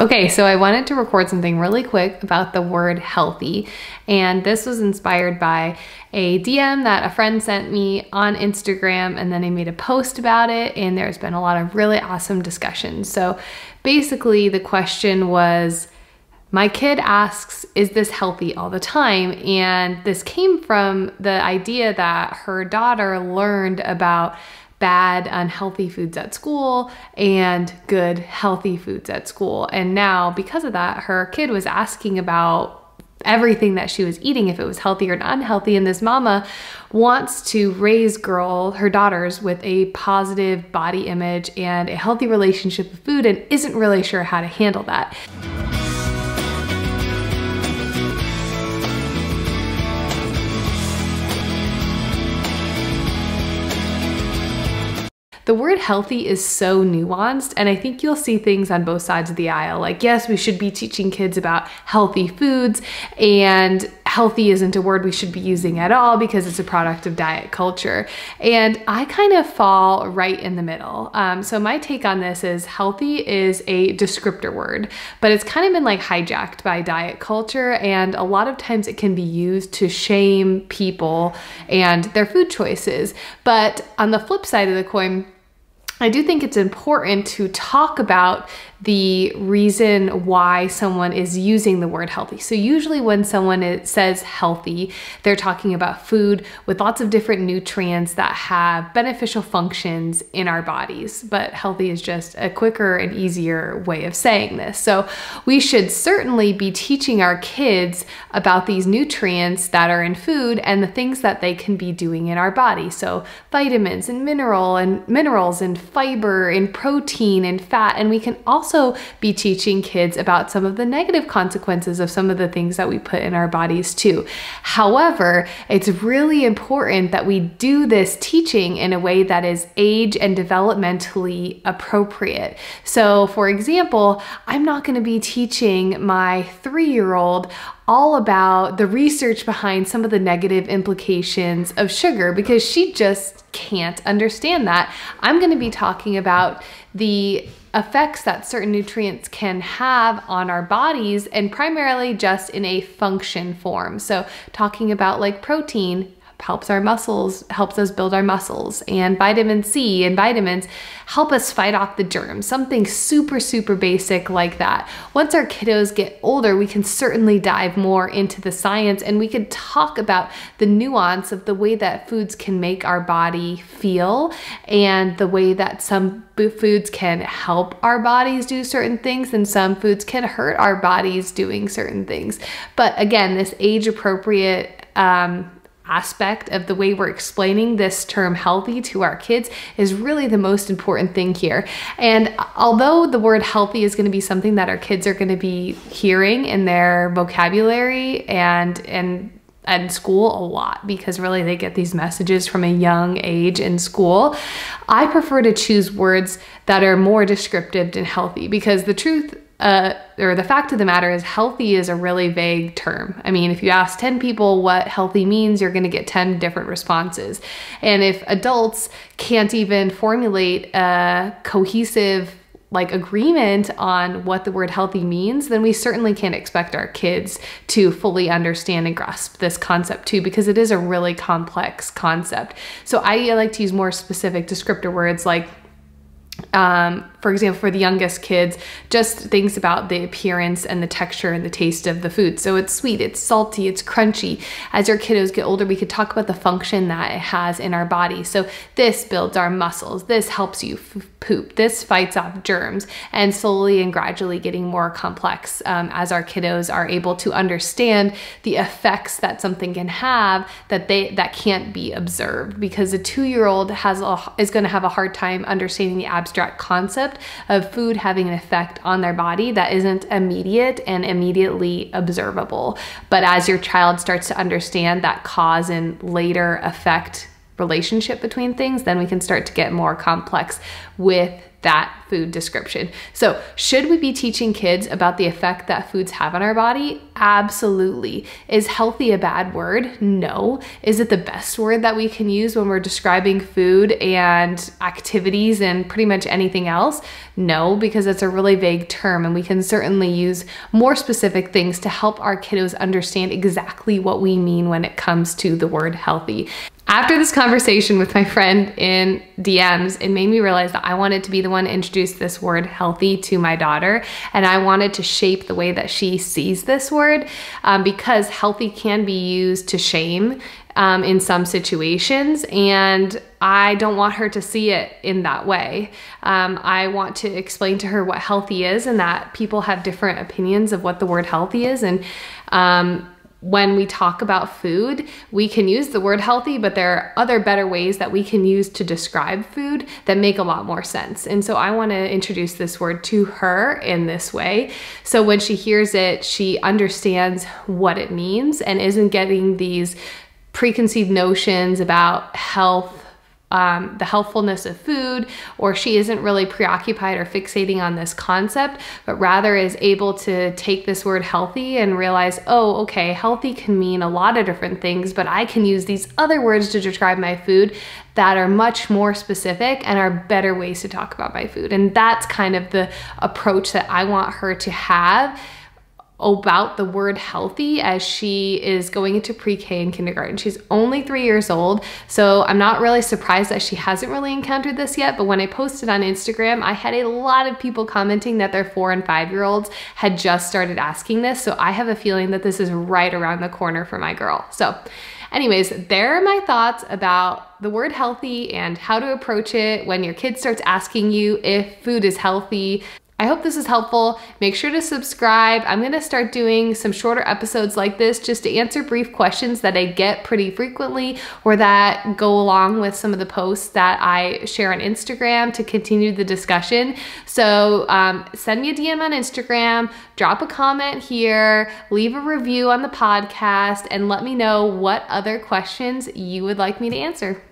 Okay, so I wanted to record something really quick about the word healthy. And this was inspired by a DM that a friend sent me on Instagram, and then I made a post about it. And there's been a lot of really awesome discussions. So basically, the question was My kid asks, Is this healthy all the time? And this came from the idea that her daughter learned about bad, unhealthy foods at school and good, healthy foods at school. And now, because of that, her kid was asking about everything that she was eating, if it was healthy or unhealthy. And this mama wants to raise girl, her daughters, with a positive body image and a healthy relationship with food and isn't really sure how to handle that. the word healthy is so nuanced, and I think you'll see things on both sides of the aisle. Like, yes, we should be teaching kids about healthy foods, and healthy isn't a word we should be using at all because it's a product of diet culture. And I kind of fall right in the middle. Um, so, my take on this is healthy is a descriptor word, but it's kind of been like hijacked by diet culture, and a lot of times it can be used to shame people and their food choices. But on the flip side of the coin, I do think it's important to talk about the reason why someone is using the word healthy. So, usually, when someone says healthy, they're talking about food with lots of different nutrients that have beneficial functions in our bodies. But healthy is just a quicker and easier way of saying this. So, we should certainly be teaching our kids about these nutrients that are in food and the things that they can be doing in our body. So, vitamins and mineral and minerals and fiber and protein and fat, and we can also also be teaching kids about some of the negative consequences of some of the things that we put in our bodies too. However, it's really important that we do this teaching in a way that is age and developmentally appropriate. So, for example, I'm not going to be teaching my three year old all about the research behind some of the negative implications of sugar because she just can't understand that. I'm going to be talking about the effects that certain nutrients can have on our bodies and primarily just in a function form. So, talking about like protein, helps our muscles, helps us build our muscles, and vitamin C and vitamins help us fight off the germs. Something super, super basic like that. Once our kiddos get older, we can certainly dive more into the science and we can talk about the nuance of the way that foods can make our body feel and the way that some foods can help our bodies do certain things and some foods can hurt our bodies doing certain things. But again, this age appropriate um, aspect of the way we're explaining this term healthy to our kids is really the most important thing here. And although the word healthy is going to be something that our kids are going to be hearing in their vocabulary and and and school a lot because really they get these messages from a young age in school. I prefer to choose words that are more descriptive and healthy because the truth uh, or the fact of the matter is, healthy is a really vague term. I mean, if you ask 10 people what healthy means, you're going to get 10 different responses. And if adults can't even formulate a cohesive like agreement on what the word healthy means, then we certainly can't expect our kids to fully understand and grasp this concept too, because it is a really complex concept. So I like to use more specific descriptor words like um, for example, for the youngest kids, just things about the appearance and the texture and the taste of the food. So it's sweet, it's salty, it's crunchy. As your kiddos get older, we could talk about the function that it has in our body. So this builds our muscles, this helps you poop, this fights off germs, and slowly and gradually getting more complex um, as our kiddos are able to understand the effects that something can have that they that can't be observed because a two-year-old has a, is going to have a hard time understanding the abstract abstract concept of food having an effect on their body that isn't immediate and immediately observable. But as your child starts to understand that cause and later effect relationship between things, then we can start to get more complex with that food description. So, should we be teaching kids about the effect that foods have on our body? Absolutely. Is healthy a bad word? No. Is it the best word that we can use when we're describing food and activities and pretty much anything else? No, because it's a really vague term and we can certainly use more specific things to help our kiddos understand exactly what we mean when it comes to the word healthy. After this conversation with my friend in DMs, it made me realize that I wanted to be the one to introduce this word healthy to my daughter. And I wanted to shape the way that she sees this word um, because healthy can be used to shame um, in some situations, and I don't want her to see it in that way. Um, I want to explain to her what healthy is and that people have different opinions of what the word healthy is, and um, when we talk about food, we can use the word healthy, but there are other better ways that we can use to describe food that make a lot more sense. And so I want to introduce this word to her in this way. So when she hears it, she understands what it means and isn't getting these preconceived notions about health um, the healthfulness of food, or she isn't really preoccupied or fixating on this concept, but rather is able to take this word healthy and realize, oh, okay, healthy can mean a lot of different things, but I can use these other words to describe my food that are much more specific and are better ways to talk about my food. And that's kind of the approach that I want her to have about the word healthy as she is going into pre-K and kindergarten. She's only three years old, so I'm not really surprised that she hasn't really encountered this yet, but when I posted on Instagram, I had a lot of people commenting that their four and five-year-olds had just started asking this, so I have a feeling that this is right around the corner for my girl. So anyways, there are my thoughts about the word healthy and how to approach it when your kid starts asking you if food is healthy, I hope this is helpful. Make sure to subscribe. I'm gonna start doing some shorter episodes like this just to answer brief questions that I get pretty frequently or that go along with some of the posts that I share on Instagram to continue the discussion. So um, send me a DM on Instagram, drop a comment here, leave a review on the podcast, and let me know what other questions you would like me to answer.